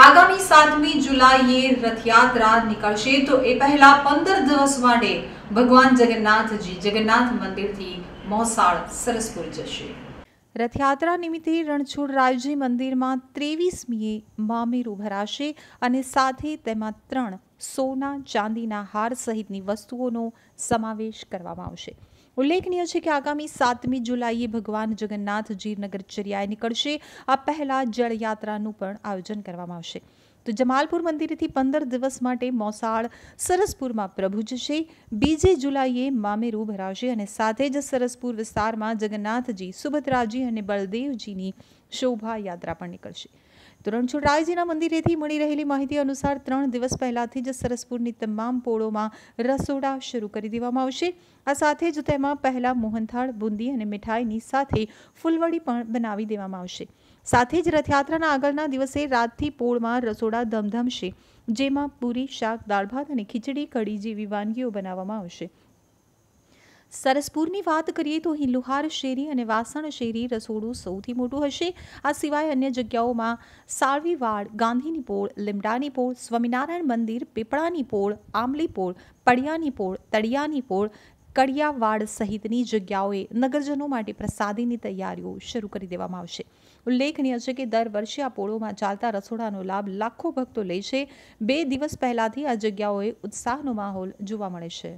આગામી સાતમી જુલાઈએ રથયાત્રા નીકળશે તો એ પહેલા પંદર દિવસ માટે ભગવાન જગન્નાથજી જગન્નાથ મંદિરથી મોસાળ સરસપુર જશે રથયાત્રા નિમિત્તે રણછોડ રાયજી મંદિરમાં ત્રેવીસમીએ મામેરું ભરાશે અને સાથે તેમાં ત્રણ સોના ચાંદીના હાર સહિતની વસ્તુઓનો સમાવેશ કરવામાં આવશે ઉલ્લેખનીય છે કે આગામી સાતમી જુલાઈએ ભગવાન જગન્નાથ જીરનગર ચર્યાએ નીકળશે આ પહેલા જળયાત્રાનું પણ આયોજન કરવામાં આવશે તો જમાલપુર મંદિરેથી પંદર દિવસ માટે મોસાળ સરસપુરમાં પ્રભુ જશે બીજે જુલાઈએ મામેરું ભરાવશે અને સાથે જ સરસપુર વિસ્તારમાં જગન્નાથજી સુભદ્રાજી અને બળદેવજીની શોભાયાત્રા પણ નીકળશે તો રાયજીના મંદિરેથી મળી રહેલી માહિતી અનુસાર ત્રણ દિવસ પહેલાંથી જ સરસપુરની તમામ પોળોમાં રસોડા શરૂ કરી દેવામાં આવશે આ સાથે જ તેમાં પહેલાં મોહનથાળ બુંદી અને મીઠાઈની સાથે ફૂલવડી પણ બનાવી દેવામાં આવશે સાથે જ રથયાત્રાના આગળના દિવસે રાતથી પોળમાં રસોડા ધમધમશે જેમાં પૂરી શાક દાળ ભાત અને ખીચડી કઢી જેવી વાનગીઓ બનાવવામાં આવશે સરસપુરની વાત કરીએ તો અહીં લુહાર શેરી અને વાસણ શેરી રસોડું સૌથી મોટું હશે આ સિવાય અન્ય જગ્યાઓમાં સાળવીવાડ ગાંધીની પોળ લીમડાની પોળ સ્વામિનારાયણ મંદિર પીપળાની પોળ આંબલી પોળ પડિયાની પોળ તળિયાની પોળ કડિયાવાડ સહિતની જગ્યાઓએ નગરજનો માટે પ્રસાદીની તૈયારીઓ શરૂ કરી દેવામાં આવશે ઉલ્લેખનીય છે કે દર વર્ષે આ પોળોમાં ચાલતા રસોડાનો લાભ લાખો ભક્તો લે છે બે દિવસ પહેલાંથી આ જગ્યાઓએ ઉત્સાહનો માહોલ જોવા મળે છે